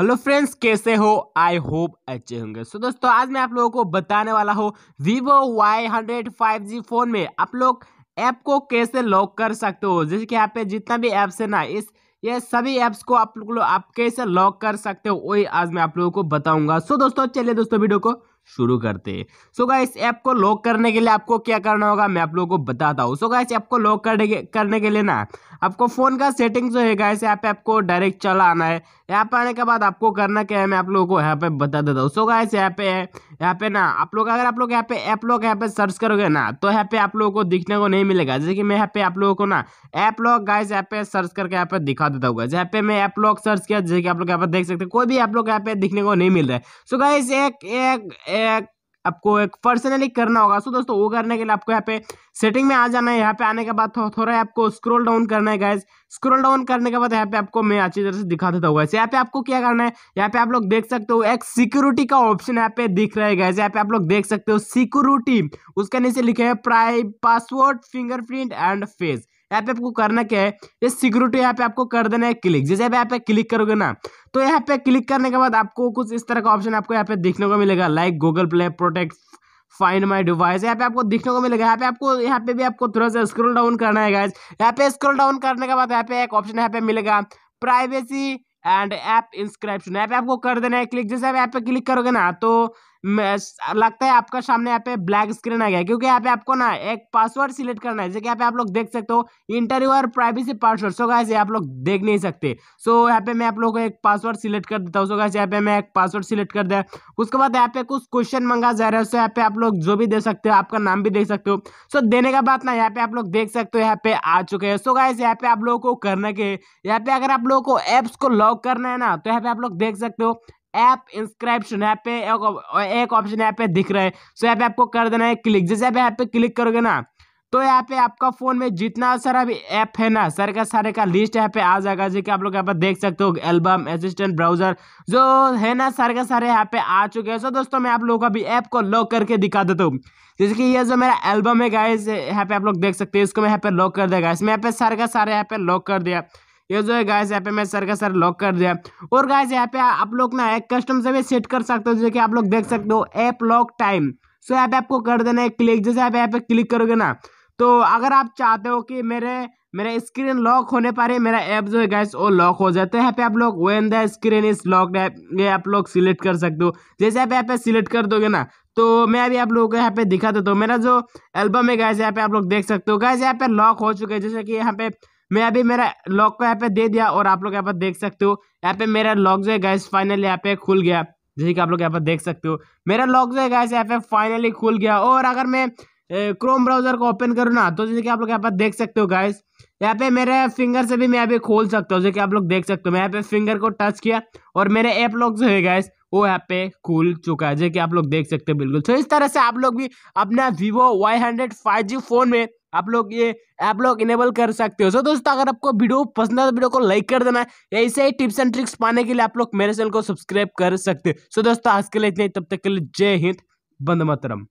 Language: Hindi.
हेलो फ्रेंड्स कैसे हो आई होप अच्छे होंगे सो so, दोस्तों आज मैं आप लोगों को बताने वाला हूँ Vivo Y hundred five G phone में आप लोग ऐप को कैसे लॉक कर सकते हो जैसे कि यहाँ पे जितना भी ऐप्स है ना इस ये सभी ऐप्स को आप लोग आप कैसे लॉक कर सकते हो वही आज मैं आप लोगों को बताऊंगा सो so, दोस्तों चलिए दोस्तों वीडियो को शुरू करते हैं सो इस ऐप को लॉक करने के लिए आपको क्या करना होगा मैं आप लोगों को बताता हूँ सो गाय इस ऐप को लॉक करने के करने के लिए ना आपको फ़ोन का सेटिंग जो है गाइस यहाँ पे आपको डायरेक्ट चला आना है यहाँ पर आने के बाद आपको करना क्या है मैं आप लोगों को यहाँ पे बता देता हूँ सो गाय इस ऐप है यहाँ पे ना आप लोग अगर आप लोग यहाँ पे ऐप लॉक यहाँ पे सर्च करोगे ना तो यहाँ पे आप लोगों को दिखने को नहीं मिलेगा जैसे कि मैं यहाँ पे आप लोगों को ना ऐप लॉक गाय यहाँ पे सर्च करके यहाँ पे दिखा देता हूँ जहाँ पे मैं ऐप लॉक सर्च किया जैसे कि आप लोग यहाँ पे देख सकते हैं कोई भी आप लोग यहाँ पे दिखने को नहीं मिल रहा है सो गाय एक एक आपको एक पर्सनली करना होगा सो दोस्तों वो करने के लिए आपको यहाँ पे सेटिंग में आ जाना है यहाँ पे आने के बाद थो, थोड़ा आपको स्क्रॉल डाउन करना है गैस स्क्रॉल डाउन करने के बाद यहाँ पे आपको मैं अच्छी तरह से दिखा देता हूँ गैस यहाँ पे आपको क्या करना है यहाँ पे आप लोग देख सकते हो एक सिक्योरिटी का ऑप्शन यहाँ पे दिख रहा है गैस यहाँ पे आप लोग देख सकते हो सिक्योरिटी उसके नीचे लिखे है प्राइ पासवर्ड फिंगरप्रिंट एंड फेस यहाँ पे आपको करना क्या है ये सिक्योरिटी यहाँ पे आपको कर देना है क्लिक जैसे यहाँ पे क्लिक करोगे ना तो यहाँ पे क्लिक करने के बाद आपको कुछ इस तरह का ऑप्शन आपको यहाँ पे देखने को मिलेगा like Google Play Protect find my device यहाँ पे आपको देखने को मिलेगा यहाँ पे आपको यहाँ पे भी आपको थोड़ा सा स्क्रोल डाउन करना है गाइज यहाँ पे स्क्रोल डाउन करने के बाद यहाँ पे एक ऑप्शन यहाँ पे मिलेगा प्राइवेसी एंड ऐप इंस्क्रिप्शन यहाँ पे आपको कर देना है क्लिक जैसे आप यहाँ पे क्लिक करोगे ना तो लगता है आपका सामने यहाँ पे ब्लैक स्क्रीन आ गया क्योंकि यहाँ पे आपको ना एक पासवर्ड सिलेक्ट करना है जैसे यहाँ पे आप लोग देख सकते हो इंटरव्यू और प्राइवेसी पासवर्ड सो गाइस आप लोग देख नहीं सकते सो so, यहाँ पे मैं आप लोग को एक पासवर्ड सिलेक्ट कर देता हूँ सो गाइस यहाँ पे मैं एक पासवर्ड सिलेक्ट कर दिया उसके बाद यहाँ पे कुछ क्वेश्चन मंगा जा रहा है सो यहाँ पे आप लोग जो भी दे सकते हो आपका नाम भी देख सकते हो सो देने का बात ना यहाँ पे आप लोग देख सकते हो यहाँ पे आ चुके हैं सो गाइस यहाँ पे आप लोगों को करना के यहाँ पे अगर आप लोगों को एप्स को लॉक करना है ना तो यहाँ पे आप लोग देख सकते हो ऐप इंस्क्रिप्शन ऐप पे एक ऑप्शन ऐप पे दिख रहा है सो ऐप पे आपको कर देना है क्लिक जैसे आप ऐप पे क्लिक करोगे ना तो यहाँ पे आपका फ़ोन में जितना सारा भी ऐप है ना सारे का सारे का लिस्ट यहाँ पे आ जाएगा जैसे कि आप लोग यहाँ पर देख सकते हो एल्बम असिस्टेंट ब्राउजर जो है ना सारे का सारे यहाँ पे आ चुके हैं सो दोस्तों मैं आप लोगों का भी ऐप को लॉक करके दिखा देता हूँ जैसे कि ये जो मेरा एल्बम है गाइज यहाँ पे आप लोग देख सकते हैं इसको मैं यहाँ पे लॉक कर दिया गाइस मैं यहाँ पे सारे का सारे यहाँ पे लॉक कर दिया ये जो है गाइस यहाँ पे मैं सर का सर लॉक कर दिया और गाइस यहाँ पे आप लोग ना एक कस्टम से भी सेट कर सकते हो जो कि आप लोग देख सकते हो ऐप लॉक टाइम सो यहाँ पे आपको कर देना है क्लिक जैसे आप यहाँ पे क्लिक करोगे ना तो अगर आप चाहते हो कि मेरे मेरा स्क्रीन लॉक होने पर मेरा ऐप जो है गैस वो लॉक हो जाता है यहाँ पे आप लोग when the screen is lock ये आप लोग सिलेक्ट कर सकते हो जैसे आप यहाँ पे सिलेक्ट कर दोगे ना तो मैं अभी आप लोगों को यहाँ पे दिखा देता हूँ मेरा जो एल्बम है गैस यहाँ पे आप लोग देख सकते हो गैस यहाँ पे लॉक हो चुके हैं जैसे कि यहाँ पे मैं अभी मेरा लॉक को यहाँ पे दे दिया और आप लोग यहाँ पर देख सकते हो यहाँ पे मेरा लॉक जो है गैस फाइनली यहाँ पे खुल गया जैसे कि आप लोग यहाँ पर देख सकते हो मेरा लॉक जो है गैस यहाँ पे फाइनली खुल गया और अगर मैं क्रोम ब्राउजर को ओपन करूँ ना तो जैसे कि आप लोग यहाँ पर देख सकते हो गैस यहाँ पे मेरे फिंगर से भी मैं अभी खोल सकता हूँ जैसे कि आप लोग देख सकते हो मैं यहाँ पे फिंगर को टच किया और मेरे ऐप लॉक जो है गैस वो यहाँ पे खुल चुका है जैसे कि आप लोग देख सकते हो बिल्कुल तो इस तरह से आप लोग भी अपना Vivo Y hundred five G phone में आप लोग ये ऐप लोग इनेबल कर सकते हो सो दोस्तों अगर आपको वीडियो पसंद है तो वीडियो को लाइक कर देना ऐसे ही टिप्स एंड ट्रिक्स पाने के लिए आप लोग मेरे चैनल को सब्सक्राइब कर सकते हो सो दोस्तों आज के लिए इतने तब तक के लिए जय हिंद बंद मतरम